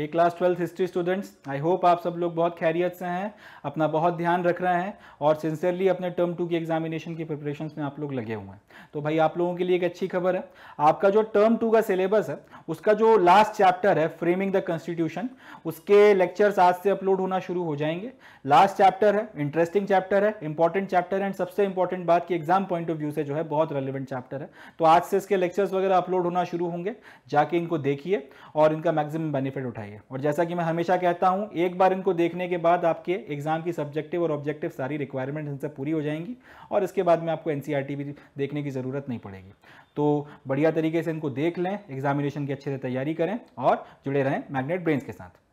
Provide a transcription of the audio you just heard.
ये class twelfth history students I hope आप सब लोग बहुत खैरियत से हैं अपना बहुत ध्यान रख रहे हैं और सिंसियरली अपने टर्म टू की एग्जामिनेशन की प्रिपरेशन में आप लोग लगे हुए हैं तो भाई आप लोगों के लिए एक अच्छी खबर है आपका जो टर्म टू का सिलेबस है उसका जो लास्ट चैप्टर है फ्रेमिंग द कॉन्स्टिट्यूशन उसके लेक्चर्स आज से अपलोड होना शुरू हो जाएंगे लास्ट चैप्टर है इंटरेस्टिंग चैप्टर है इंपॉर्टेंट चैप्टर एंड सबसे इंपॉर्टेंट बात की एग्जाम पॉइंट ऑफ व्यू से जो है बहुत रेलिवेंट चैप्टर है तो आज से इसके लेक्चर्स वगैरह अपलोड होना शुरू होंगे जाके इनको देखिए और इनका मैक्सिमम बेनिफिट उठाइए और जैसा कि मैं हमेशा कहता हूँ एक बार इनको देखने के बाद आपके एग्जाम की सब्जेक्टिव और ऑब्जेक्टिव सारी रिक्वायरमेंट इनसे पूरी हो जाएंगी और इसके बाद में आपको एनसीईआरटी e भी देखने की ज़रूरत नहीं पड़ेगी तो बढ़िया तरीके से इनको देख लें एग्जामिनेशन के अच्छे से तैयारी करें और जुड़े रहें मैग्नेट ब्रेन्स के साथ